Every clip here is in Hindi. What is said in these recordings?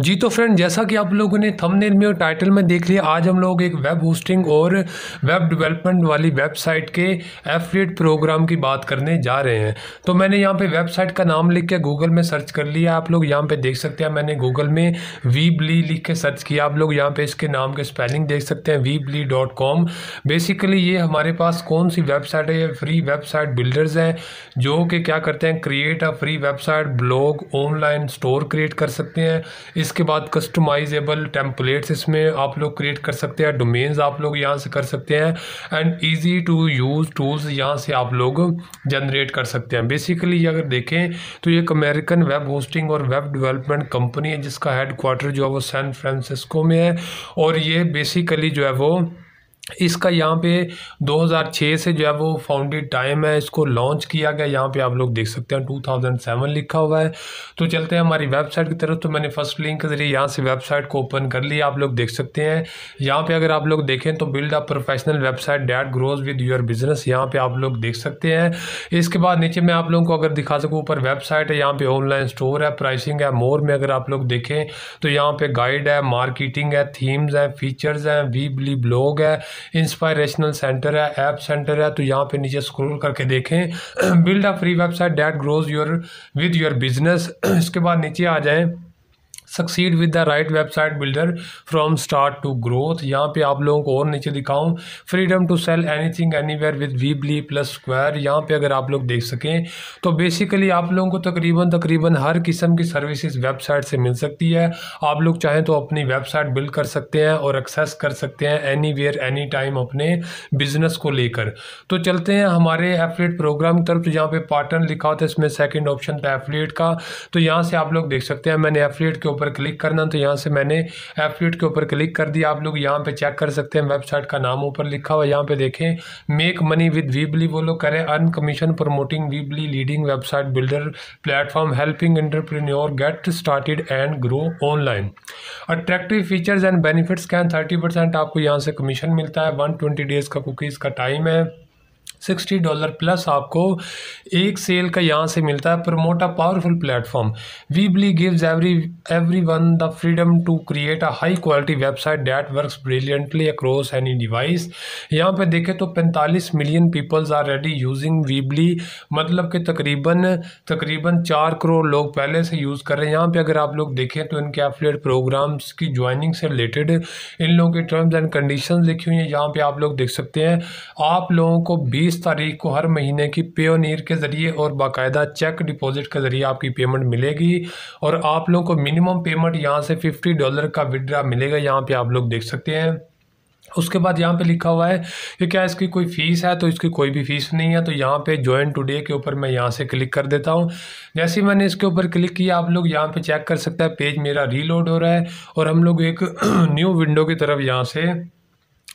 जी तो फ्रेंड जैसा कि आप लोगों ने थंबनेल में और टाइटल में देख लिया आज हम लोग एक वेब होस्टिंग और वेब डेवलपमेंट वाली वेबसाइट के एफिलिएट प्रोग्राम की बात करने जा रहे हैं तो मैंने यहाँ पे वेबसाइट का नाम लिख के गूगल में सर्च कर लिया आप लोग यहाँ पे देख सकते हैं मैंने गूगल में वीबली लिख के सर्च किया आप लोग यहाँ पर इसके नाम के स्पेलिंग देख सकते हैं ब्ली डॉट कॉम बेसिकली ये हमारे पास कौन सी वेबसाइट है ये फ्री वेबसाइट बिल्डर्स हैं जो कि क्या करते हैं create a free website blog online store create कर सकते हैं इसके बाद कस्टमाइजेबल टेम्पलेट्स इसमें आप लोग क्रिएट कर सकते हैं डोमेन्स आप लोग यहाँ से कर सकते हैं and easy to use tools यहाँ से आप लोग जनरेट कर सकते हैं बेसिकली अगर देखें तो एक अमेरिकन वेब होस्टिंग और वेब डेवलपमेंट कंपनी है जिसका हेड क्वार्टर जो है वो सैन फ्रांसिस्को में है और ये बेसिकली जो है वो इसका यहाँ पे 2006 से जो है वो फाउंडेड टाइम है इसको लॉन्च किया गया यहाँ पे आप लोग देख सकते हैं 2007 लिखा हुआ है तो चलते हैं हमारी वेबसाइट की तरफ तो मैंने फर्स्ट लिंक के जरिए यहाँ से वेबसाइट को ओपन कर लिया आप लोग देख सकते हैं यहाँ पे अगर आप लोग देखें तो build a professional website that grows with your business यहाँ पर आप लोग देख सकते हैं इसके बाद नीचे मैं आप लोगों को अगर दिखा सकूँ ऊपर वेबसाइट है यहाँ पर ऑनलाइन स्टोर है प्राइसिंग है मोर में अगर आप लोग देखें तो यहाँ पर गाइड है मार्केटिंग है थीम्स हैं फीचर्स हैं वी ब्लॉग है इंस्पायरेशनल सेंटर है ऐप सेंटर है तो यहाँ पे नीचे स्क्रॉल करके देखें build a free website that grows your with your business इसके बाद नीचे आ जाएं succeed with the right website builder from start to growth यहाँ पे आप लोगों को और नीचे दिखाऊँ freedom to sell anything anywhere with Weebly plus Square यहाँ पे अगर आप लोग देख सकें तो बेसिकली आप लोगों को तकरीबन तकरीबन हर किस्म की सर्विसेज वेबसाइट से मिल सकती है आप लोग चाहें तो अपनी वेबसाइट बिल्ड कर सकते हैं और एक्सेस कर सकते हैं एनी वेयर एनी टाइम अपने बिजनेस को लेकर तो चलते हैं हमारे एफलेट प्रोग्राम की तरफ तो यहाँ पे पार्टन लिखा होता है इसमें सेकेंड ऑप्शन था एफलेट का तो यहाँ से आप लोग देख सकते हैं मैंने एफलेट के ऊपर ऊपर क्लिक करना तो यहाँ से मैंने एफिलेट के ऊपर क्लिक कर दिया आप लोग यहाँ पे चेक कर सकते हैं वेबसाइट का नाम ऊपर लिखा हुआ यहाँ पे देखें मेक मनी विद वीबली वो लोग करें earn commission promoting Weebly leading website builder platform helping entrepreneur get started and grow online attractive features and benefits can thirty आपको यहाँ से कमीशन मिलता है वन डेज़ का कुकीज़ का टाइम है सिक्सटी डॉलर प्लस आपको एक सेल का यहाँ से मिलता है promote a powerful platform we gives every every one the freedom to create a high quality website that works brilliantly across any device यहाँ पे देखें तो 45 million peoples already using Weebly मतलब कि तकरीबन तकरीबन चार करोड़ लोग पहले से यूज़ कर रहे हैं यहाँ पर अगर आप लोग देखें तो इनके एफलेट प्रोग्राम्स की ज्वाइनिंग से रिलेटेड इन लोगों के टर्म्स एंड कंडीशन लिखी हुई हैं यहाँ पर आप लोग देख सकते हैं आप लोगों को बीस तारीख को हर महीने की पे पेयोनीर के ज़रिए और बाकायदा चेक डिपॉजिट के ज़रिए आपकी पेमेंट मिलेगी और आप लोगों को मिनिमम पेमेंट यहाँ से फिफ्टी डॉलर का विड्रा मिलेगा यहाँ पे आप लोग देख सकते हैं उसके बाद यहाँ पे लिखा हुआ है कि क्या इसकी कोई फ़ीस है तो इसकी कोई भी फ़ीस नहीं है तो यहाँ पे ज्वाइन टुडे के ऊपर मैं यहाँ से क्लिक कर देता हूँ जैसे ही मैंने इसके ऊपर क्लिक किया आप लोग यहाँ पे चेक कर सकते हैं पेज मेरा रीलोड हो रहा है और हम लोग एक न्यू विंडो की तरफ यहाँ से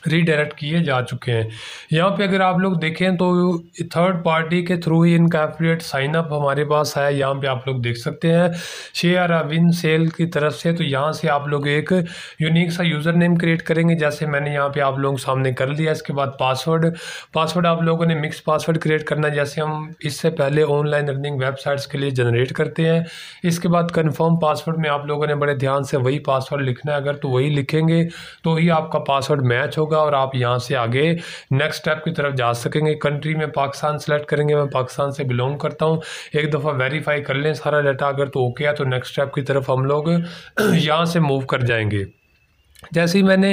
रीडायरेक्ट किए जा चुके हैं यहाँ पे अगर आप लोग देखें तो थर्ड पार्टी के थ्रू ही इनका एफिलिएट साइनअप हमारे पास है यहाँ पे आप लोग देख सकते हैं शेयर अविन सेल की तरफ से तो यहाँ से आप लोग एक यूनिक सा यूज़र नेम क्रिएट करेंगे जैसे मैंने यहाँ पे आप के सामने कर लिया इसके बाद पासवर्ड पासवर्ड आप लोगों ने मिक्स पासवर्ड क्रिएट करना जैसे हम इससे पहले ऑनलाइन रनिंग वेबसाइट्स के लिए जनरेट करते हैं इसके बाद कन्फर्म पासवर्ड में आप लोगों ने बड़े ध्यान से वही पासवर्ड लिखना है अगर तो वही लिखेंगे तो ही आपका पासवर्ड मैच होगा होगा और आप यहाँ से आगे नेक्स्ट स्टेप की तरफ जा सकेंगे कंट्री में पाकिस्तान सेलेक्ट करेंगे मैं पाकिस्तान से बिलोंग करता हूँ एक दफ़ा वेरीफाई कर लें सारा डाटा अगर तो ओके है तो नेक्स्ट स्टेप की तरफ हम लोग यहाँ से मूव कर जाएंगे जैसे ही मैंने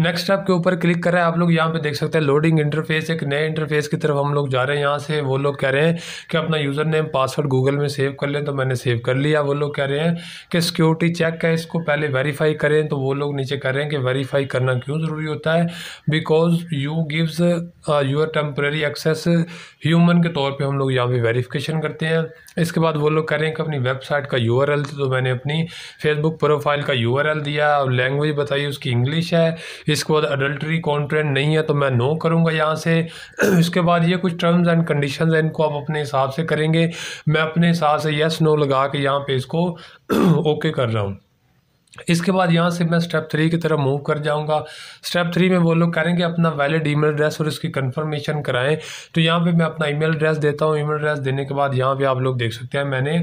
नेक्स्ट स्टेप के ऊपर क्लिक करा है आप लोग यहाँ पे देख सकते हैं लोडिंग इंटरफेस एक नए इंटरफेस की तरफ हम लोग जा रहे हैं यहाँ से वो लोग कह रहे हैं कि अपना यूज़र नेम पासवर्ड गूगल में सेव कर लें तो मैंने सेव कर लिया वो लोग कह रहे हैं कि सिक्योरिटी चेक है इसको पहले वेरीफाई करें तो वो लोग नीचे कह रहे हैं कि वेरीफाई करना क्यों ज़रूरी होता है because you gives your temporary access human के तौर पर हम लोग यहाँ पर वेरीफिकेशन करते हैं इसके बाद वो लोग कह रहे हैं कि अपनी वेबसाइट का यू आर एल तो मैंने अपनी फेसबुक प्रोफाइल का यू आर एल दिया और लैंग्वेज बताई उसकी इंग्लिश है इसके बाद अडल्ट्री कॉन्ट्रेंट नहीं है तो मैं नो करूँगा यहाँ से इसके बाद ये कुछ टर्म्स एंड कंडीशन है इनको आप अपने हिसाब से करेंगे मैं अपने हिसाब से येस नो लगा के यहाँ पे इसको ओके कर रहा हूँ इसके बाद यहाँ से मैं स्टेप थ्री की तरफ मूव कर जाऊँगा स्टेप थ्री में वो लोग करेंगे अपना वैलिड ईमेल एड्रेस और इसकी कंफर्मेशन कराएं तो यहाँ पे मैं अपना ईमेल एड्रेस देता हूँ ईमेल एड्रेस देने के बाद यहाँ पे आप लोग देख सकते हैं मैंने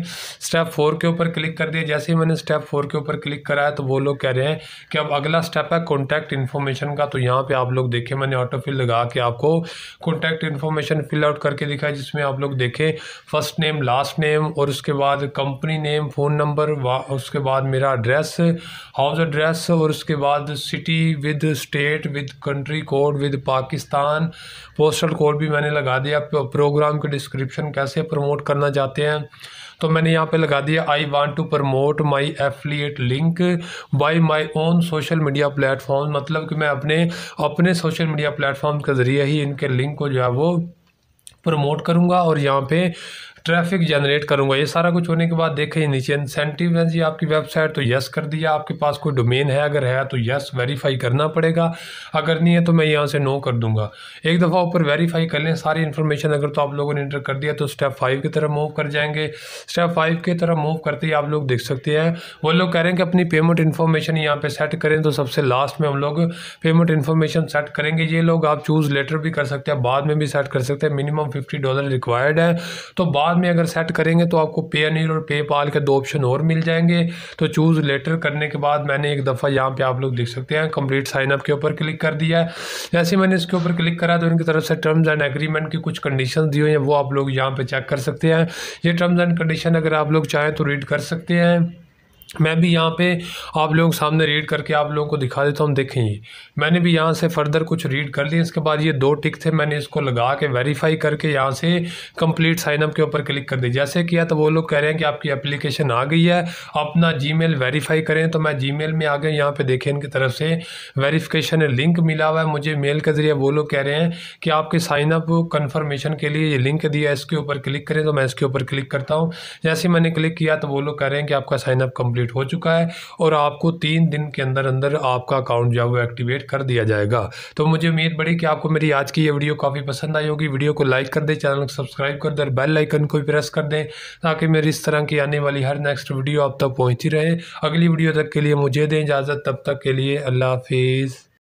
स्टेप फोर के ऊपर क्लिक कर दिया जैसे ही मैंने स्टेप फोर के ऊपर क्लिक कराया तो वो लोग कह रहे हैं कि अब अगला स्टेप है कॉन्टैक्ट इन्फॉर्मेशन का तो यहाँ पर आप लोग देखें मैंने ऑटो फिल लगा के आपको कॉन्टैक्ट इन्फॉर्मेशन फिल आउट करके दिखाई जिसमें आप लोग देखें फर्स्ट नेम लास्ट नेम और उसके बाद कंपनी नेम फ़ोन नंबर उसके बाद मेरा एड्रेस हाउस एड्रेस और उसके बाद city with state with country code with Pakistan postal code भी मैंने लगा दिया प्रोग्राम के डिस्क्रिप्शन कैसे प्रमोट करना चाहते हैं तो मैंने यहाँ पे लगा दिया I want to promote my affiliate link by my own social media platform मतलब कि मैं अपने अपने सोशल मीडिया प्लेटफॉर्म के ज़रिए ही इनके लिंक को जो है वो प्रमोट करूँगा और यहाँ पे ट्रैफिक जनरेट करूँगा ये सारा कुछ होने के बाद देखें नीचे इंसेंटिव है जी आपकी वेबसाइट तो यस कर दिया आपके पास कोई डोमेन है अगर है तो यस वेरीफाई करना पड़ेगा अगर नहीं है तो मैं यहाँ से नो कर दूँगा एक दफ़ा ऊपर वेरीफाई कर लें सारी इन्फॉर्मेशन अगर तो आप लोगों ने इंटर कर दिया तो स्टेप फाइव की तरफ मूव कर जाएंगे स्टेप फाइव की तरफ मूव करते ही आप लोग देख सकते हैं वो लोग कह रहे हैं कि अपनी पेमेंट इन्फॉर्मेशन यहाँ पर सेट करें तो सबसे लास्ट में हम लोग पेमेंट इन्फॉर्मेशन सेट करेंगे ये लोग आप चूज़ लेटर भी कर सकते हैं बाद में भी सेट कर सकते हैं मिनिमम फिफ्टी डॉलर रिक्वायर्ड है तो बाद बाद में अगर सेट करेंगे तो आपको पे एन और पे पाल के दो ऑप्शन और मिल जाएंगे तो चूज़ लेटर करने के बाद मैंने एक दफ़ा यहाँ पे आप लोग देख सकते हैं कंप्लीट साइन अप के ऊपर क्लिक कर दिया है जैसे मैंने इसके ऊपर क्लिक करा तो उनकी तरफ से टर्म्स एंड एग्रीमेंट की कुछ कंडीशन दी हुई हैं वो आप लोग यहाँ पर चेक कर सकते हैं ये टर्म्स एंड कंडीशन अगर आप लोग चाहें तो रीड कर सकते हैं मैं भी यहाँ पे आप लोगों के सामने रीड करके आप लोगों को दिखा देता हूँ देखें ये मैंने भी यहाँ से फर्दर कुछ रीड कर लिया इसके बाद ये दो टिक थे मैंने इसको लगा के वेरीफाई करके यहाँ से कंप्लीट साइनअप के ऊपर क्लिक कर दी जैसे किया तो वो लोग कह रहे हैं कि आपकी एप्लीकेशन आ गई है अपना जी मेल वेरीफाई करें तो मैं जी मेल में आ गया यहाँ पर देखें इनकी तरफ से वेरीफिकेशन लिंक मिला हुआ है मुझे मेल के ज़रिए वो लोग कह रहे हैं कि आपके साइनअप कन्फर्मेशन के लिए ये लिंक दिया इसके ऊपर क्लिक करें तो मैं इसके ऊपर क्लिक करता हूँ जैसे मैंने क्लिक किया तो वो लोग कह रहे हैं कि आपका साइनअप कम कंप्लीट हो चुका है और आपको तीन दिन के अंदर अंदर आपका अकाउंट जो है वो एक्टिवेट कर दिया जाएगा तो मुझे उम्मीद बड़ी कि आपको मेरी आज की ये वीडियो काफ़ी पसंद आई होगी वीडियो को लाइक कर दें चैनल को सब्सक्राइब कर दें और बेल आइकन को भी प्रेस कर दें ताकि मेरी इस तरह की आने वाली हर नेक्स्ट वीडियो आप तक पहुँचती रहे अगली वीडियो तक के लिए मुझे दें इजाज़त तब तक के लिए अल्लाह हाफिज़